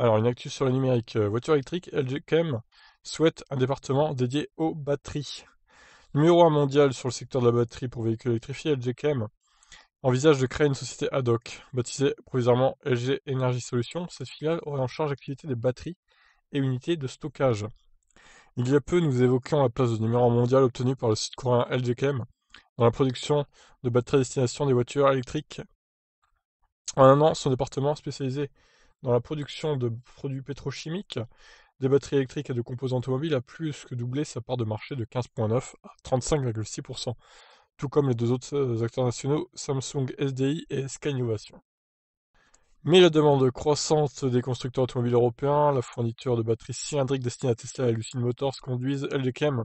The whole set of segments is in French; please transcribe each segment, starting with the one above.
Alors, une actu sur le numérique. Euh, voiture électrique, LG souhaite un département dédié aux batteries. Numéro 1 mondial sur le secteur de la batterie pour véhicules électrifiés, LG envisage de créer une société ad hoc, baptisée provisoirement LG Energy Solutions. Cette filiale aurait en charge l'activité des batteries et unités de stockage. Il y a peu, nous évoquions la place de numéro 1 mondial obtenue par le site coréen Chem dans la production de batteries à destination des voitures électriques. En un an, son département spécialisé dans la production de produits pétrochimiques, des batteries électriques et de composants automobiles a plus que doublé sa part de marché de 15,9 à 35,6%, tout comme les deux autres euh, acteurs nationaux, Samsung SDI et Sky Innovation. Mais la demande croissante des constructeurs automobiles européens, la fourniture de batteries cylindriques destinées à Tesla et Lucid Motors conduisent LDKM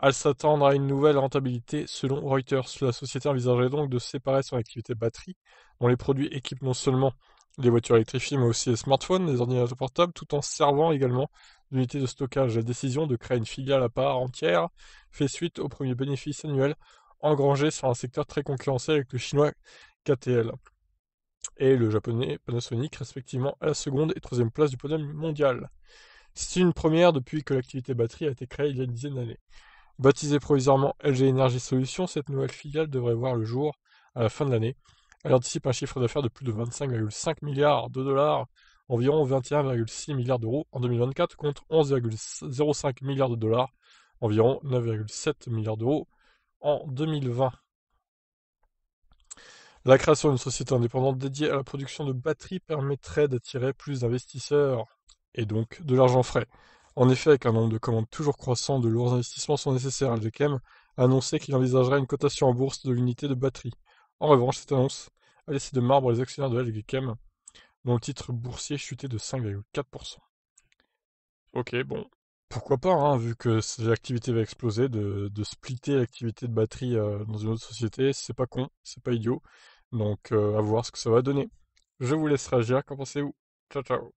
à s'attendre à une nouvelle rentabilité. Selon Reuters, la société envisagerait donc de séparer son activité batterie, dont les produits équipent non seulement les voitures électrifiées, mais aussi les smartphones, les ordinateurs portables, tout en servant également d'unité de stockage. La décision de créer une filiale à part entière fait suite au premier bénéfice annuel engrangé sur un secteur très concurrentiel avec le chinois KTL et le japonais Panasonic, respectivement à la seconde et troisième place du podium mondial. C'est une première depuis que l'activité batterie a été créée il y a une dizaine d'années. Baptisée provisoirement LG Energy Solutions, cette nouvelle filiale devrait voir le jour à la fin de l'année elle anticipe un chiffre d'affaires de plus de 25,5 milliards de dollars, environ 21,6 milliards d'euros en 2024 contre 11,05 milliards de dollars, environ 9,7 milliards d'euros en 2020. La création d'une société indépendante dédiée à la production de batteries permettrait d'attirer plus d'investisseurs et donc de l'argent frais. En effet, avec un nombre de commandes toujours croissant, de lourds investissements sont nécessaires. LGKM e a annoncé qu'il envisagerait une cotation en bourse de l'unité de batterie. En revanche, cette annonce a laissé de marbre les actionnaires de LGKM, dont le titre boursier chutait de 5,4%. Ok, bon, pourquoi pas, hein, vu que l'activité va exploser, de, splitter l'activité de batterie euh, dans une autre société, c'est pas con, c'est pas idiot. Donc, euh, à voir ce que ça va donner. Je vous laisse réagir, qu'en pensez-vous Ciao, ciao